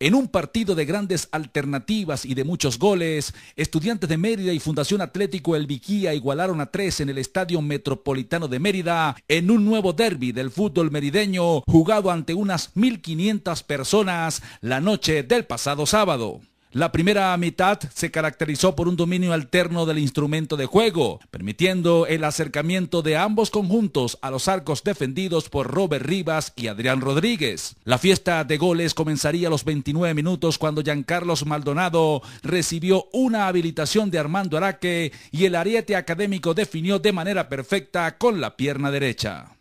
En un partido de grandes alternativas y de muchos goles, estudiantes de Mérida y Fundación Atlético El igualaron a tres en el Estadio Metropolitano de Mérida en un nuevo derby del fútbol merideño jugado ante unas 1.500 personas la noche del pasado sábado. La primera mitad se caracterizó por un dominio alterno del instrumento de juego, permitiendo el acercamiento de ambos conjuntos a los arcos defendidos por Robert Rivas y Adrián Rodríguez. La fiesta de goles comenzaría a los 29 minutos cuando Giancarlos Maldonado recibió una habilitación de Armando Araque y el ariete académico definió de manera perfecta con la pierna derecha.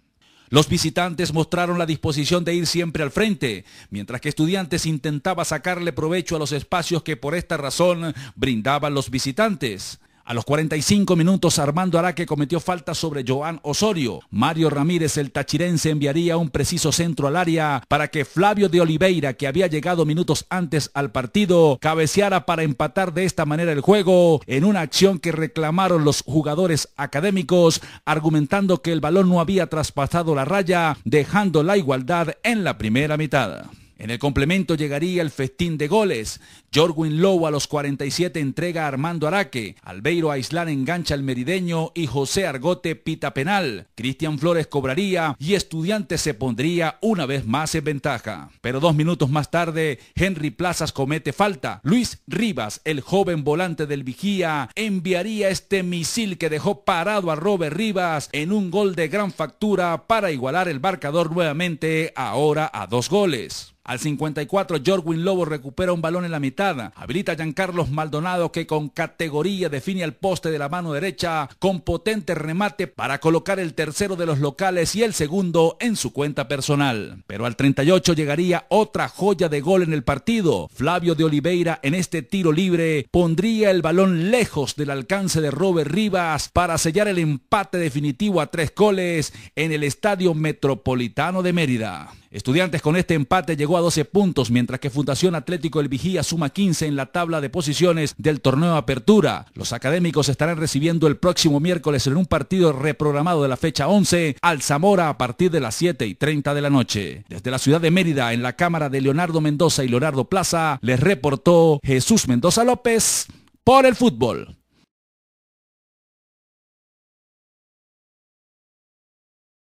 Los visitantes mostraron la disposición de ir siempre al frente, mientras que estudiantes intentaba sacarle provecho a los espacios que por esta razón brindaban los visitantes. A los 45 minutos Armando Araque cometió falta sobre Joan Osorio. Mario Ramírez, el tachirense, enviaría un preciso centro al área para que Flavio de Oliveira, que había llegado minutos antes al partido, cabeceara para empatar de esta manera el juego en una acción que reclamaron los jugadores académicos, argumentando que el balón no había traspasado la raya, dejando la igualdad en la primera mitad. En el complemento llegaría el festín de goles. Jorwin Lowe a los 47 entrega a Armando Araque. Albeiro Aislán engancha al merideño y José Argote pita penal. Cristian Flores cobraría y Estudiantes se pondría una vez más en ventaja. Pero dos minutos más tarde, Henry Plazas comete falta. Luis Rivas, el joven volante del Vigía, enviaría este misil que dejó parado a Robert Rivas en un gol de gran factura para igualar el marcador nuevamente, ahora a dos goles. Al 54, Jorwin Lobo recupera un balón en la mitad. Habilita a Giancarlos Maldonado que con categoría define al poste de la mano derecha con potente remate para colocar el tercero de los locales y el segundo en su cuenta personal. Pero al 38 llegaría otra joya de gol en el partido. Flavio de Oliveira en este tiro libre pondría el balón lejos del alcance de Robert Rivas para sellar el empate definitivo a tres goles en el Estadio Metropolitano de Mérida. Estudiantes con este empate llegó a 12 puntos, mientras que Fundación Atlético El Vigía suma 15 en la tabla de posiciones del torneo Apertura. Los académicos estarán recibiendo el próximo miércoles en un partido reprogramado de la fecha 11 al Zamora a partir de las 7 y 30 de la noche. Desde la ciudad de Mérida, en la cámara de Leonardo Mendoza y Leonardo Plaza, les reportó Jesús Mendoza López por el fútbol.